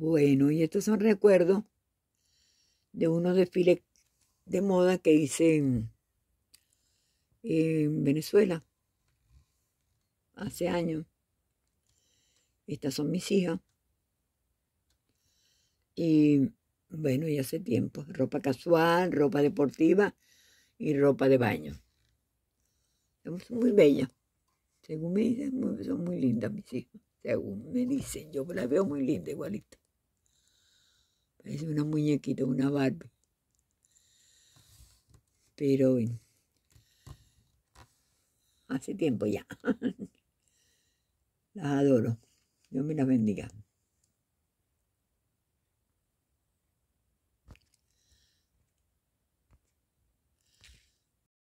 Bueno, y estos son recuerdos de unos desfiles de moda que hice en, Venezuela hace años. Estas son mis hijas. Y bueno, y hace tiempo. Ropa casual, ropa deportiva y ropa de baño. Son muy bellas. Según me dicen, son muy lindas mis hijas. Según me dicen, yo las veo muy lindas igualito una muñequita, una Barbie. Pero hace tiempo ya. Las adoro. Dios me las bendiga.